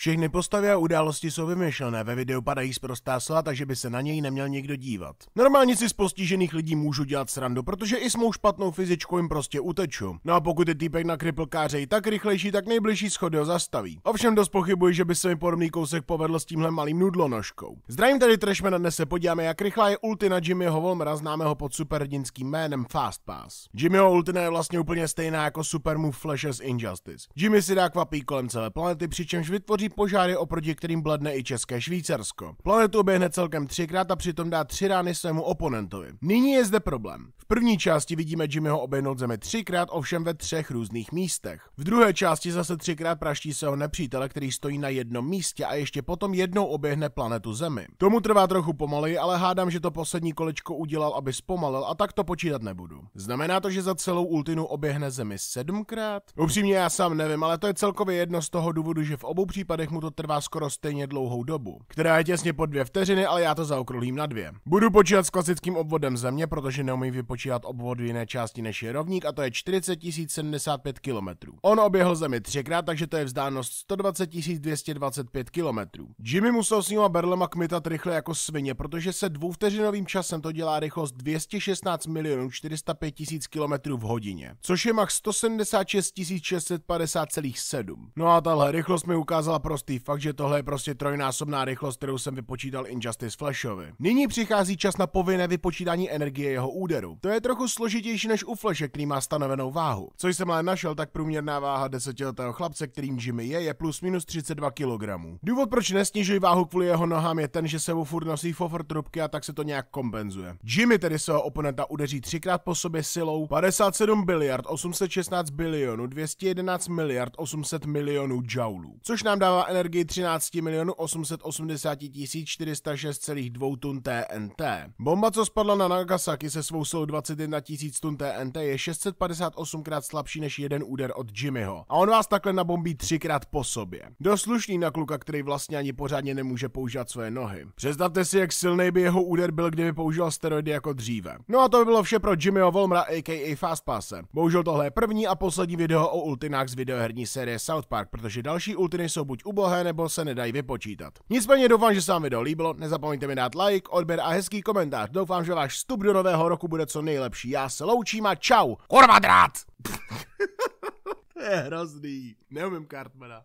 Všechny postavy a události jsou vymyšlené, ve videu padají prostá slova, takže by se na něj neměl někdo dívat. Normálně si z postižených lidí můžu dělat srandu, protože i s mou špatnou fyzičkou jim prostě uteču. No a pokud je týpek na kriplkáře tak rychlejší, tak nejbližší schody ho zastaví. Ovšem dost pochybuji, že by se mi podobný kousek povedl s tímhle malým nudlonožkou. Zdravím tady Trashmana, dnes se podíváme, jak rychlá je ulti na Jimmyho Volmera, známého pod superhrdinským jménem Fast Pass. Jimmyho ultina je vlastně úplně stejná jako Super Move Flashes Injustice. Jimmy si dá kvapí kolem celé planety, přičemž vytvoří požáry, oproti kterým bledne i České Švýcarsko. Planetu oběhne celkem třikrát a přitom dá tři rány svému oponentovi. Nyní je zde problém. V první části vidíme Jimmyho oběhnout zemi třikrát, ovšem ve třech různých místech. V druhé části zase třikrát praští svého nepřítele, který stojí na jednom místě a ještě potom jednou oběhne planetu Zemi. Tomu trvá trochu pomaleji, ale hádám, že to poslední kolečko udělal, aby zpomalil a tak to počítat nebudu. Znamená to, že za celou Ultinu oběhne Zemi sedmkrát? Upřímně já sám nevím, ale to je celkově jedno z toho důvodu, že v obou případech případech mu to trvá skoro stejně dlouhou dobu, která je těsně pod dvě vteřiny, ale já to zaokrouhlím na dvě. Budu počítat s klasickým obvodem země, protože neumím vypočítat obvod v jiné části než je rovník a to je 40 075 km. On oběhl zemi třikrát, takže to je vzdálenost 120 225 km. Jimmy musel s nima berlema kmitat rychle jako svině, protože se dvouvteřinovým časem to dělá rychlost 216 milionů 405 000 km v hodině, což je max 176 650,7. No a tahle rychlost mi ukázala naprostý fakt, že tohle je prostě trojnásobná rychlost, kterou jsem vypočítal Injustice Flashovi. Nyní přichází čas na povinné vypočítání energie jeho úderu. To je trochu složitější než u Flashe, který má stanovenou váhu. Co jsem ale našel, tak průměrná váha desetiletého chlapce, kterým Jimmy je, je plus minus 32 kg. Důvod, proč nesnižuji váhu kvůli jeho nohám, je ten, že se mu furt nosí fofor trubky a tak se to nějak kompenzuje. Jimmy tedy svého oponenta udeří třikrát po sobě silou 57 biliard 816 bilionů 211 miliard 800 milionů joulů, což nám dává dodává energii 13 milionů 880 406,2 tun TNT. Bomba, co spadla na Nagasaki se svou silou 21 000 tun TNT, je 658 krát slabší než jeden úder od Jimmyho. A on vás takhle nabombí třikrát po sobě. Doslušný na kluka, který vlastně ani pořádně nemůže používat své nohy. Představte si, jak silný by jeho úder byl, kdyby používal steroidy jako dříve. No a to by bylo vše pro Jimmyho Volmra, a.k.a. Fastpasse. Bohužel tohle je první a poslední video o ultinách z videoherní série South Park, protože další ultiny jsou buď ubohé nebo se nedají vypočítat. Nicméně doufám, že se vám video líbilo, nezapomeňte mi dát like, odběr a hezký komentář. Doufám, že váš vstup do nového roku bude co nejlepší. Já se loučím a čau! Kurva drát! to je hrozný. Neumím kartmana.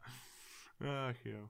Ach jo.